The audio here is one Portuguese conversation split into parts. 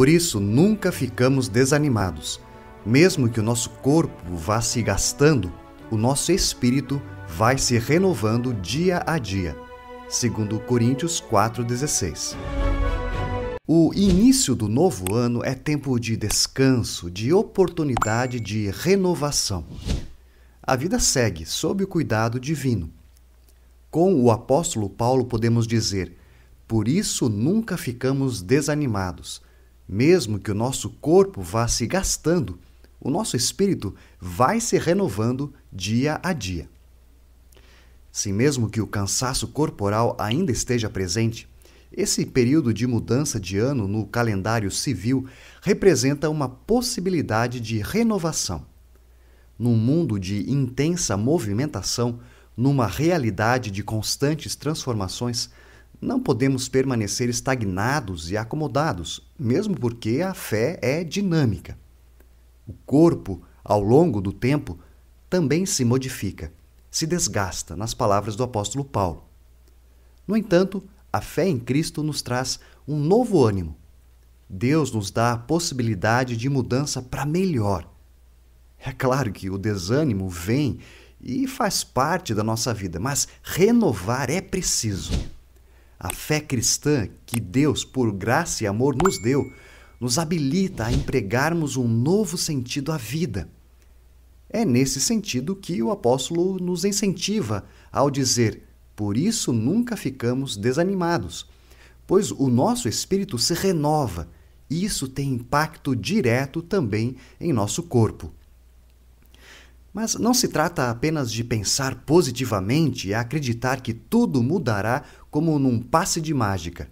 Por isso, nunca ficamos desanimados. Mesmo que o nosso corpo vá se gastando, o nosso espírito vai se renovando dia a dia. Segundo Coríntios 4:16. O início do novo ano é tempo de descanso, de oportunidade de renovação. A vida segue sob o cuidado divino. Com o apóstolo Paulo podemos dizer: Por isso nunca ficamos desanimados, mesmo que o nosso corpo vá se gastando, o nosso espírito vai se renovando dia a dia. Se mesmo que o cansaço corporal ainda esteja presente, esse período de mudança de ano no calendário civil representa uma possibilidade de renovação. Num mundo de intensa movimentação, numa realidade de constantes transformações, não podemos permanecer estagnados e acomodados, mesmo porque a fé é dinâmica. O corpo, ao longo do tempo, também se modifica, se desgasta, nas palavras do apóstolo Paulo. No entanto, a fé em Cristo nos traz um novo ânimo. Deus nos dá a possibilidade de mudança para melhor. É claro que o desânimo vem e faz parte da nossa vida, mas renovar é preciso. A fé cristã que Deus, por graça e amor, nos deu, nos habilita a empregarmos um novo sentido à vida. É nesse sentido que o apóstolo nos incentiva ao dizer: Por isso nunca ficamos desanimados, pois o nosso espírito se renova, e isso tem impacto direto também em nosso corpo. Mas não se trata apenas de pensar positivamente e acreditar que tudo mudará como num passe de mágica.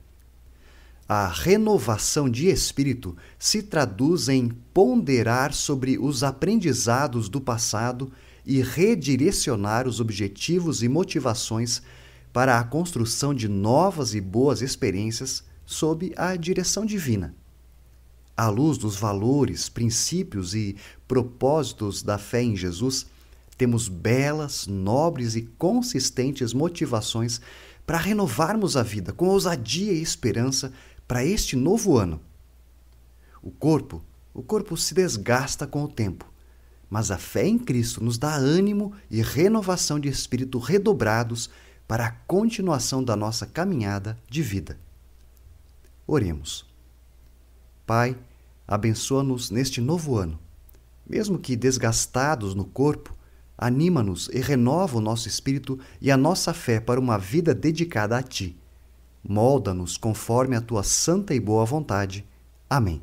A renovação de espírito se traduz em ponderar sobre os aprendizados do passado e redirecionar os objetivos e motivações para a construção de novas e boas experiências sob a direção divina. À luz dos valores, princípios e propósitos da fé em Jesus, temos belas, nobres e consistentes motivações para renovarmos a vida com ousadia e esperança para este novo ano. O corpo, o corpo se desgasta com o tempo, mas a fé em Cristo nos dá ânimo e renovação de espírito redobrados para a continuação da nossa caminhada de vida. Oremos. Pai, abençoa-nos neste novo ano. Mesmo que desgastados no corpo, anima-nos e renova o nosso espírito e a nossa fé para uma vida dedicada a Ti. Molda-nos conforme a Tua santa e boa vontade. Amém.